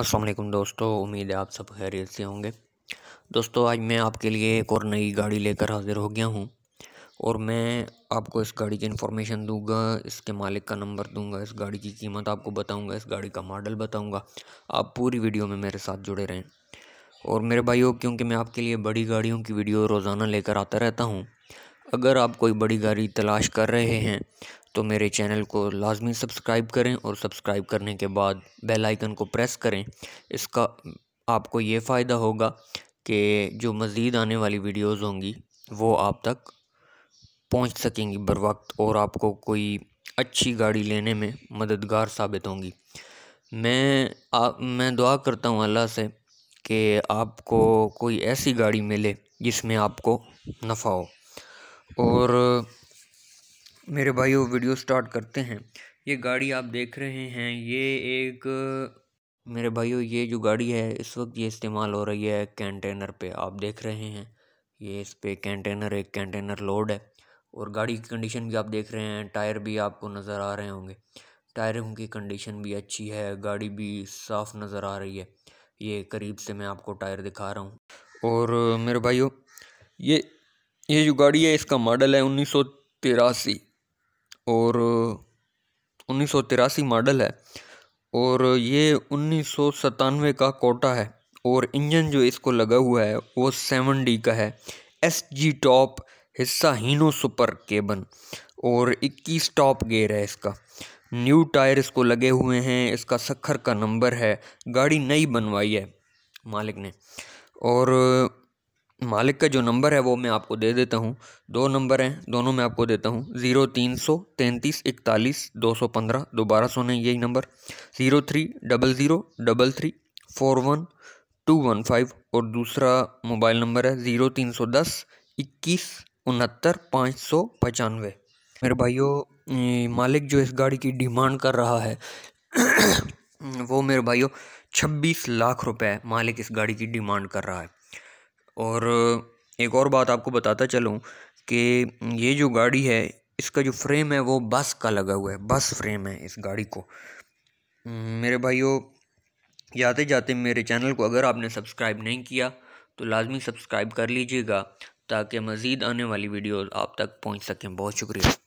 असलम दोस्तों उम्मीद है आप सब खैरियत से होंगे दोस्तों आज मैं आपके लिए एक और नई गाड़ी लेकर हाज़िर हो गया हूँ और मैं आपको इस गाड़ी की इन्फॉर्मेशन दूंगा इसके मालिक का नंबर दूंगा इस गाड़ी की कीमत आपको बताऊंगा इस गाड़ी का मॉडल बताऊंगा आप पूरी वीडियो में मेरे साथ जुड़े रहें और मेरे भाइयों क्योंकि मैं आपके लिए बड़ी गाड़ियों की वीडियो रोज़ाना लेकर आता रहता हूँ अगर आप कोई बड़ी गाड़ी तलाश कर रहे हैं तो मेरे चैनल को लाजमी सब्सक्राइब करें और सब्सक्राइब करने के बाद बेल आइकन को प्रेस करें इसका आपको ये फ़ायदा होगा कि जो मज़ीद आने वाली वीडियोस होंगी वो आप तक पहुंच सकेंगी बर वक्त और आपको कोई अच्छी गाड़ी लेने में मददगार साबित होंगी मैं आप मैं दुआ करता हूँ अल्लाह से कि आपको कोई ऐसी गाड़ी मिले जिसमें आपको नफ़ा हो हम्म। और मेरे भाइयों वीडियो स्टार्ट करते हैं ये गाड़ी आप देख रहे हैं ये एक मेरे भाइयों ये जो गाड़ी है इस वक्त ये इस्तेमाल हो रही है कंटेनर पे आप देख रहे हैं ये इस पर कंटेनर एक कंटेनर लोड है और गाड़ी की कंडीशन भी आप देख रहे हैं टायर भी आपको नज़र आ रहे होंगे टायरों की कंडीशन भी अच्छी है गाड़ी भी साफ़ नज़र आ रही है ये करीब से मैं आपको टायर दिखा रहा हूँ और मेरे भाइयों ये ये जो गाड़ी है इसका मॉडल है उन्नीस और उन्नीस मॉडल है और ये उन्नीस का कोटा है और इंजन जो इसको लगा हुआ है वो सेवन डी का है एस जी टॉप हिस्सा हीनो सुपर केबन और 21 टॉप गेयर है इसका न्यू टायर इसको लगे हुए हैं इसका सखर का नंबर है गाड़ी नई बनवाई है मालिक ने और मालिक का जो नंबर है वो मैं आपको दे देता हूँ दो नंबर हैं दोनों मैं आपको देता हूँ ज़ीरो तीन सौ तैंतीस इकतालीस दो सौ पंद्रह दोबारा सोने यही number zero three double zero double three four one two one five और दूसरा मोबाइल नंबर है ज़ीरो तीन सौ दस इक्कीस उनहत्तर पाँच सौ पचानवे मेरे भाइयों मालिक जो इस गाड़ी की डिमांड कर रहा है वो मेरे भाइयों छब्बीस लाख रुपए मालिक इस गाड़ी की डिमांड कर रहा है और एक और बात आपको बताता चलूँ कि ये जो गाड़ी है इसका जो फ्रेम है वो बस का लगा हुआ है बस फ्रेम है इस गाड़ी को मेरे भाइयों जाते जाते मेरे चैनल को अगर आपने सब्सक्राइब नहीं किया तो लाजमी सब्सक्राइब कर लीजिएगा ताकि मज़ीद आने वाली वीडियो आप तक पहुंच सकें बहुत शुक्रिया